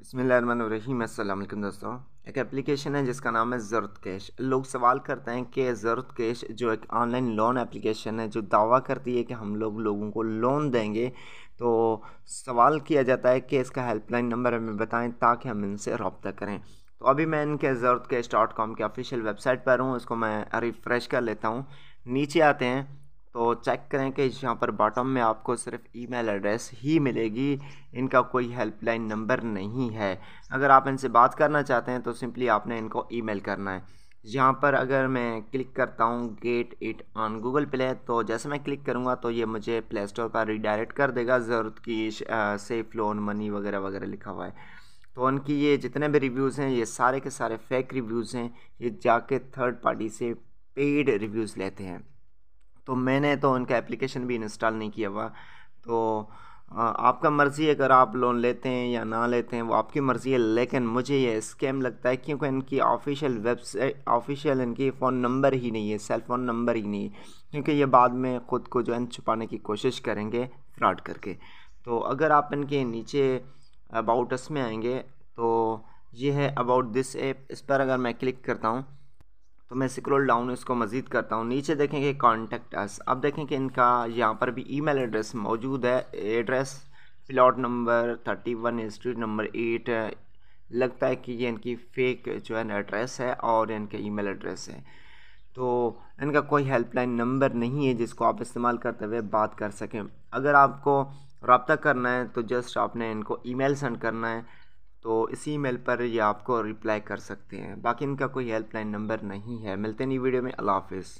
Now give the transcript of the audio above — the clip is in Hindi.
बसमीम अल्लाम दोस्तों एक एप्लीकेशन है जिसका नाम है ज़रूरत कैश लोग सवाल करते हैं कि ज़रूरत कैश जो एक ऑनलाइन लोन एप्लीकेशन है जो दावा करती है कि हम लोग लोगों को लोन देंगे तो सवाल किया जाता है कि इसका हेल्पलाइन नंबर हमें बताएं ताकि हम इनसे रबता करें तो अभी मैं इनके ज़रूरत कैश डॉट कॉम के ऑफिशियल वेबसाइट पर हूँ इसको मैं रिफ़्रेश कर लेता हूँ नीचे आते हैं तो चेक करें कि यहाँ पर बॉटम में आपको सिर्फ ईमेल एड्रेस ही मिलेगी इनका कोई हेल्पलाइन नंबर नहीं है अगर आप इनसे बात करना चाहते हैं तो सिंपली आपने इनको ईमेल करना है यहाँ पर अगर मैं क्लिक करता हूँ get it on Google Play तो जैसे मैं क्लिक करूँगा तो ये मुझे प्ले स्टोर पर रिडायरेक्ट कर देगा ज़रूरत की सेफ लोन मनी वगैरह वगैरह लिखा हुआ है तो उनकी ये जितने भी रिव्यूज़ हैं ये सारे के सारे फेक रिव्यूज़ हैं ये जाके थर्ड पार्टी से पेड रिव्यूज़ लेते हैं तो मैंने तो उनका एप्लीकेशन भी इंस्टॉल नहीं किया हुआ तो आपका मर्ज़ी है अगर आप लोन लेते हैं या ना लेते हैं वो आपकी मर्ज़ी है लेकिन मुझे ये स्कैम लगता है क्योंकि इनकी ऑफिशियल वेबसाइट ऑफिशियल इनकी फ़ोन नंबर ही नहीं है सेल फ़ोन नंबर ही नहीं है क्योंकि ये बाद में ख़ुद को जो है छुपाने की कोशिश करेंगे फ्रॉड करके तो अगर आप इनके नीचे अबाउट अस में आएंगे तो ये है अबाउट दिस ऐप इस पर अगर मैं क्लिक करता हूँ तो मैं स्क्रोल डाउन इसको मज़ीद करता हूँ नीचे देखेंगे कॉन्टेक्ट अस अब देखें कि इनका यहाँ पर भी मेल एड्रेस मौजूद है address plot number thirty one street number eight लगता है कि ये इनकी फ़ेक जो है ना एड्रेस है और इनका ईमेल एड्रेस है तो इनका कोई हेल्पलाइन नंबर नहीं है जिसको आप इस्तेमाल करते हुए बात कर सकें अगर आपको रबता करना है तो जस्ट आपने इनको ईमेल सेंड करना है तो इसी मेल पर ये आपको रिप्लाई कर सकते हैं बाकी इनका कोई हेल्पलाइन नंबर नहीं है मिलते नहीं वीडियो में अला हाफ़